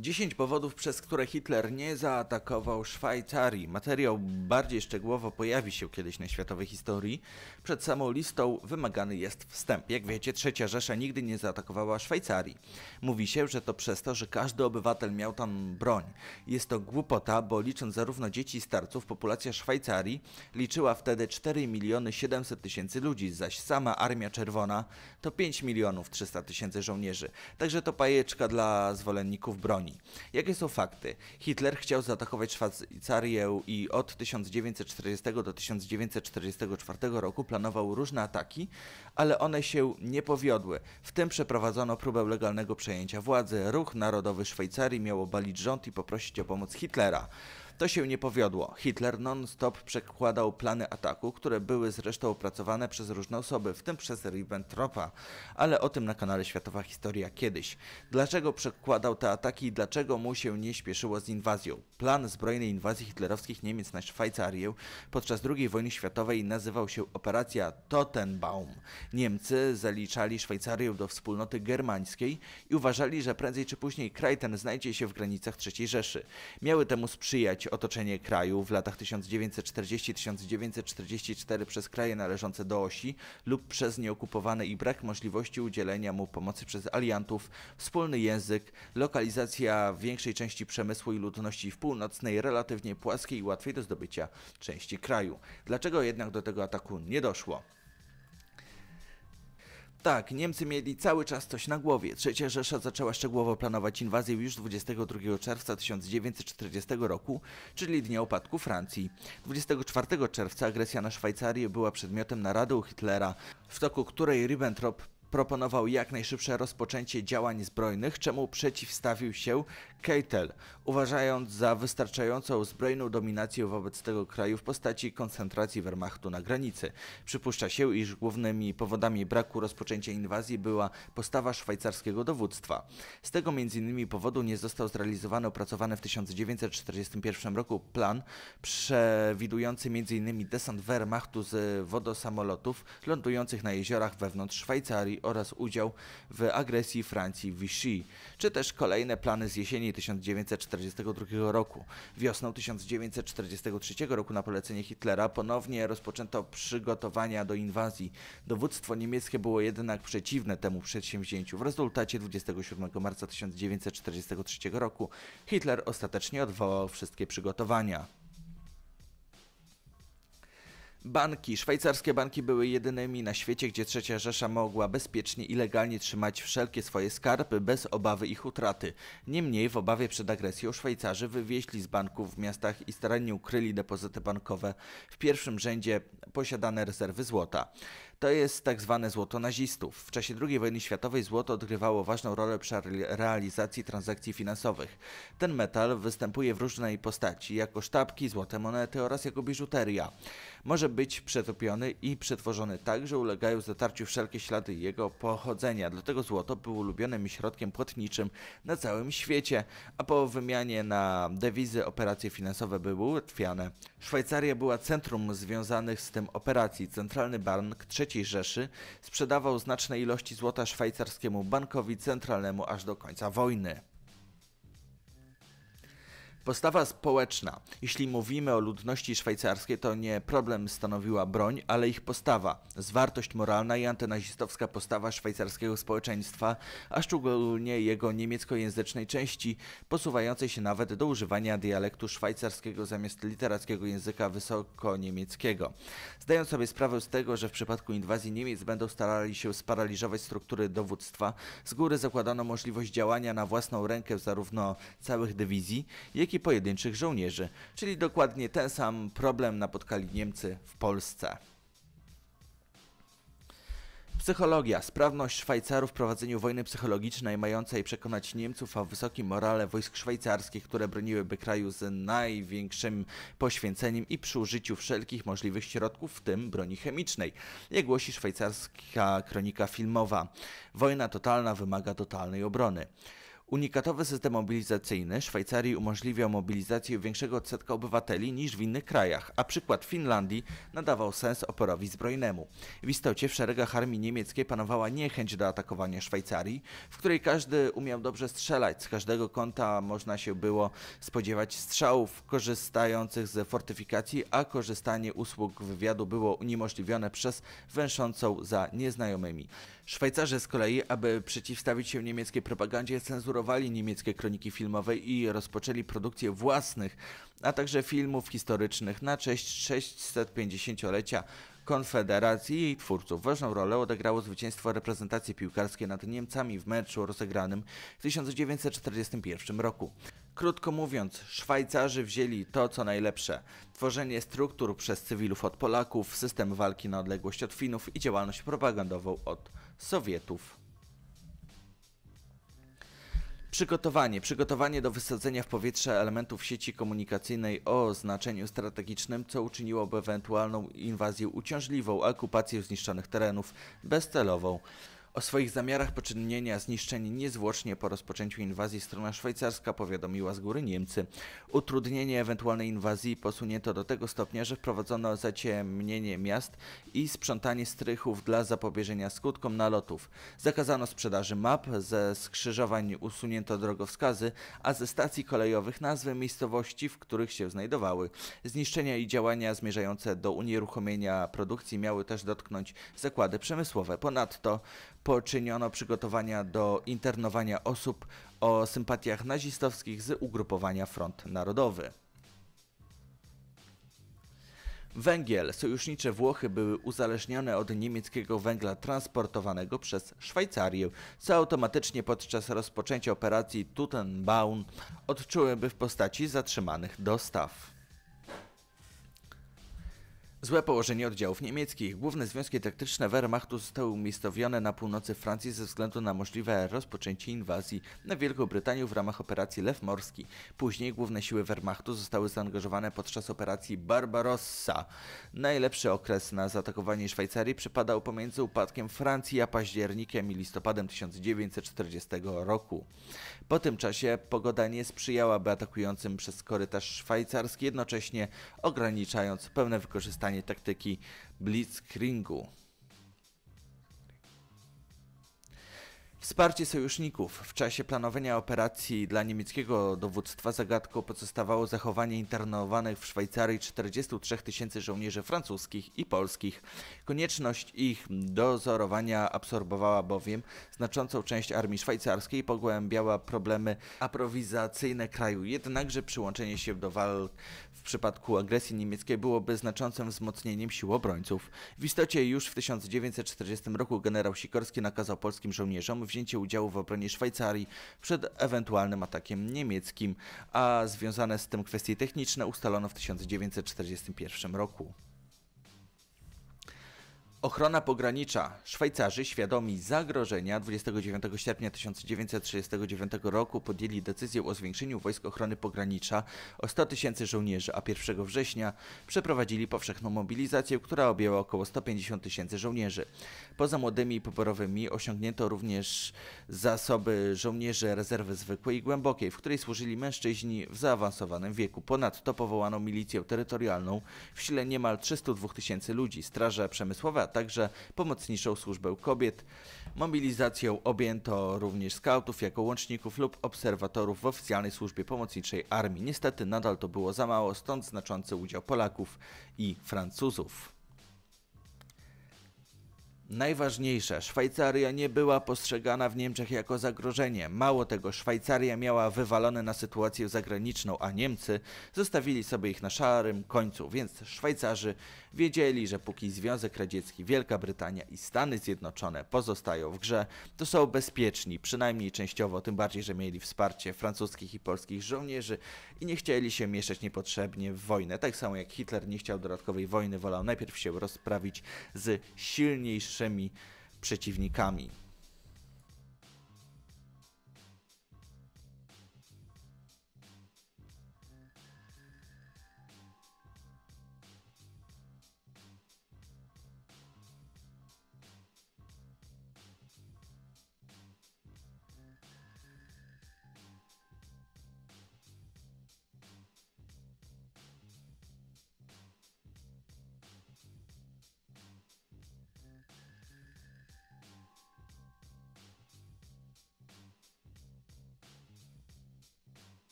10 powodów, przez które Hitler nie zaatakował Szwajcarii. Materiał bardziej szczegółowo pojawi się kiedyś na światowej historii. Przed samą listą wymagany jest wstęp. Jak wiecie, Trzecia Rzesza nigdy nie zaatakowała Szwajcarii. Mówi się, że to przez to, że każdy obywatel miał tam broń. Jest to głupota, bo licząc zarówno dzieci i starców, populacja Szwajcarii liczyła wtedy 4 miliony 700 tysięcy ludzi, zaś sama Armia Czerwona to 5 milionów 300 tysięcy żołnierzy. Także to pajeczka dla zwolenników broni faktami. Jakie są fakty? Hitler chciał zaatakować Szwajcarię i od 1940 do 1944 roku planował różne ataki, ale one się nie powiodły. W tym przeprowadzono próbę legalnego przejęcia władzy. Ruch Narodowy Szwajcarii miał obalić rząd i poprosić o pomoc Hitlera. To się nie powiodło. Hitler non-stop przekładał plany ataku, które były zresztą opracowane przez różne osoby, w tym przez Ribbentropa, ale o tym na kanale Światowa Historia kiedyś. Dlaczego przekładał te ataki i dlaczego mu się nie śpieszyło z inwazją? Plan zbrojnej inwazji hitlerowskich Niemiec na Szwajcarię podczas II wojny światowej nazywał się Operacja Totenbaum. Niemcy zaliczali Szwajcarię do wspólnoty germańskiej i uważali, że prędzej czy później kraj ten znajdzie się w granicach III Rzeszy. Miały temu sprzyjać otoczenie kraju w latach 1940-1944 przez kraje należące do osi lub przez nieokupowane i brak możliwości udzielenia mu pomocy przez aliantów, wspólny język, lokalizacja większej części przemysłu i ludności w północnej, relatywnie płaskiej i łatwiej do zdobycia części kraju. Dlaczego jednak do tego ataku nie doszło? Tak, Niemcy mieli cały czas coś na głowie. Trzecia Rzesza zaczęła szczegółowo planować inwazję już 22 czerwca 1940 roku, czyli dnia upadku Francji. 24 czerwca agresja na Szwajcarię była przedmiotem narady u Hitlera, w toku której Ribbentrop proponował jak najszybsze rozpoczęcie działań zbrojnych, czemu przeciwstawił się Keitel, uważając za wystarczającą zbrojną dominację wobec tego kraju w postaci koncentracji Wehrmachtu na granicy. Przypuszcza się, iż głównymi powodami braku rozpoczęcia inwazji była postawa szwajcarskiego dowództwa. Z tego m.in. powodu nie został zrealizowany opracowany w 1941 roku plan przewidujący m.in. desant Wehrmachtu z wodosamolotów lądujących na jeziorach wewnątrz Szwajcarii oraz udział w agresji Francji w Vichy, czy też kolejne plany z jesieni jesieni 1942 roku. Wiosną 1943 roku na polecenie Hitlera ponownie rozpoczęto przygotowania do inwazji. Dowództwo niemieckie było jednak przeciwne temu przedsięwzięciu. W rezultacie 27 marca 1943 roku Hitler ostatecznie odwołał wszystkie przygotowania. Banki. Szwajcarskie banki były jedynymi na świecie, gdzie trzecia Rzesza mogła bezpiecznie i legalnie trzymać wszelkie swoje skarby bez obawy ich utraty. Niemniej w obawie przed agresją Szwajcarzy wywieźli z banków w miastach i starannie ukryli depozyty bankowe, w pierwszym rzędzie posiadane rezerwy złota. To jest tak zwane złoto nazistów. W czasie II wojny światowej złoto odgrywało ważną rolę przy realizacji transakcji finansowych. Ten metal występuje w różnej postaci, jako sztabki, złote monety oraz jako biżuteria. Może być przetopiony i przetworzony tak, że ulegają zatarciu wszelkie ślady jego pochodzenia. Dlatego złoto było ulubionym środkiem płatniczym na całym świecie, a po wymianie na dewizy operacje finansowe były ułatwiane. Szwajcaria była centrum związanych z tym operacji. Centralny Bank III III Rzeszy sprzedawał znaczne ilości złota szwajcarskiemu bankowi centralnemu aż do końca wojny. Postawa społeczna. Jeśli mówimy o ludności szwajcarskiej, to nie problem stanowiła broń, ale ich postawa, zwartość moralna i antynazistowska postawa szwajcarskiego społeczeństwa, a szczególnie jego niemieckojęzycznej części, posuwającej się nawet do używania dialektu szwajcarskiego zamiast literackiego języka wysokoniemieckiego. Zdając sobie sprawę z tego, że w przypadku inwazji Niemiec będą starali się sparaliżować struktury dowództwa, z góry zakładano możliwość działania na własną rękę zarówno całych dywizji, jak taktyki pojedynczych żołnierzy, czyli dokładnie ten sam problem napotkali Niemcy w Polsce. Psychologia. Sprawność Szwajcarów w prowadzeniu wojny psychologicznej mającej przekonać Niemców o wysokim morale wojsk szwajcarskich, które broniłyby kraju z największym poświęceniem i przy użyciu wszelkich możliwych środków, w tym broni chemicznej, jak głosi szwajcarska kronika filmowa. Wojna totalna wymaga totalnej obrony. Unikatowy system mobilizacyjny Szwajcarii umożliwiał mobilizację większego odsetka obywateli niż w innych krajach, a przykład Finlandii nadawał sens oporowi zbrojnemu. W istocie w szeregach armii niemieckiej panowała niechęć do atakowania Szwajcarii, w której każdy umiał dobrze strzelać. Z każdego kąta można się było spodziewać strzałów korzystających ze fortyfikacji, a korzystanie usług wywiadu było uniemożliwione przez węszącą za nieznajomymi. Szwajcarzy z kolei, aby przeciwstawić się niemieckiej propagandzie, cenzurowali niemieckie kroniki filmowe i rozpoczęli produkcję własnych, a także filmów historycznych na cześć 650-lecia Konfederacji i jej twórców. Ważną rolę odegrało zwycięstwo reprezentacji piłkarskiej nad Niemcami w meczu rozegranym w 1941 roku. Krótko mówiąc, Szwajcarzy wzięli to, co najlepsze: tworzenie struktur przez cywilów od Polaków, system walki na odległość od Finów i działalność propagandową od Sowietów. Przygotowanie. Przygotowanie do wysadzenia w powietrze elementów sieci komunikacyjnej o znaczeniu strategicznym, co uczyniłoby ewentualną inwazję uciążliwą, okupację zniszczonych terenów bezcelową. O swoich zamiarach poczynienia zniszczeń niezwłocznie po rozpoczęciu inwazji strona szwajcarska powiadomiła z góry Niemcy. Utrudnienie ewentualnej inwazji posunięto do tego stopnia, że wprowadzono zaciemnienie miast i sprzątanie strychów dla zapobieżenia skutkom nalotów. Zakazano sprzedaży map, ze skrzyżowań usunięto drogowskazy, a ze stacji kolejowych nazwy miejscowości, w których się znajdowały. Zniszczenia i działania zmierzające do unieruchomienia produkcji miały też dotknąć zakłady przemysłowe. Ponadto po poczyniono przygotowania do internowania osób o sympatiach nazistowskich z ugrupowania Front Narodowy. Węgiel. Sojusznicze Włochy były uzależnione od niemieckiego węgla transportowanego przez Szwajcarię, co automatycznie podczas rozpoczęcia operacji Tutenbaum odczułyby w postaci zatrzymanych dostaw. Złe położenie oddziałów niemieckich. Główne związki taktyczne Wehrmachtu zostały umiejscowione na północy Francji ze względu na możliwe rozpoczęcie inwazji na Wielką Brytanię w ramach operacji Lew Morski. Później główne siły Wehrmachtu zostały zaangażowane podczas operacji Barbarossa. Najlepszy okres na zaatakowanie Szwajcarii przypadał pomiędzy upadkiem Francji a październikiem i listopadem 1940 roku. Po tym czasie pogoda nie sprzyjałaby atakującym przez korytarz szwajcarski, jednocześnie ograniczając pełne wykorzystanie wykorzystanie taktyki blitzkringu. Wsparcie sojuszników w czasie planowania operacji dla niemieckiego dowództwa zagadką pozostawało zachowanie internowanych w Szwajcarii 43 tysięcy żołnierzy francuskich i polskich. Konieczność ich dozorowania absorbowała bowiem znaczącą część armii szwajcarskiej i pogłębiała problemy aprowizacyjne kraju. Jednakże przyłączenie się do walk w przypadku agresji niemieckiej byłoby znaczącym wzmocnieniem sił obrońców. W istocie już w 1940 roku generał Sikorski nakazał polskim żołnierzom wzięcie udziału w obronie Szwajcarii przed ewentualnym atakiem niemieckim, a związane z tym kwestie techniczne ustalono w 1941 roku. Ochrona pogranicza. Szwajcarzy, świadomi zagrożenia, 29 sierpnia 1939 roku podjęli decyzję o zwiększeniu wojsk ochrony pogranicza o 100 tysięcy żołnierzy, a 1 września przeprowadzili powszechną mobilizację, która objęła około 150 tysięcy żołnierzy. Poza młodymi i poborowymi osiągnięto również zasoby żołnierzy rezerwy zwykłej i głębokiej, w której służyli mężczyźni w zaawansowanym wieku. Ponadto powołano milicję terytorialną w sile niemal 302 tysięcy ludzi, straże przemysłowe, także pomocniczą służbę kobiet. Mobilizacją objęto również skautów jako łączników lub obserwatorów w oficjalnej służbie pomocniczej armii. Niestety nadal to było za mało, stąd znaczący udział Polaków i Francuzów. Najważniejsze, Szwajcaria nie była postrzegana w Niemczech jako zagrożenie. Mało tego, Szwajcaria miała wywalone na sytuację zagraniczną, a Niemcy zostawili sobie ich na szarym końcu, więc Szwajcarzy Wiedzieli, że póki Związek Radziecki, Wielka Brytania i Stany Zjednoczone pozostają w grze, to są bezpieczni, przynajmniej częściowo, tym bardziej, że mieli wsparcie francuskich i polskich żołnierzy i nie chcieli się mieszać niepotrzebnie w wojnę. Tak samo jak Hitler nie chciał dodatkowej wojny, wolał najpierw się rozprawić z silniejszymi przeciwnikami.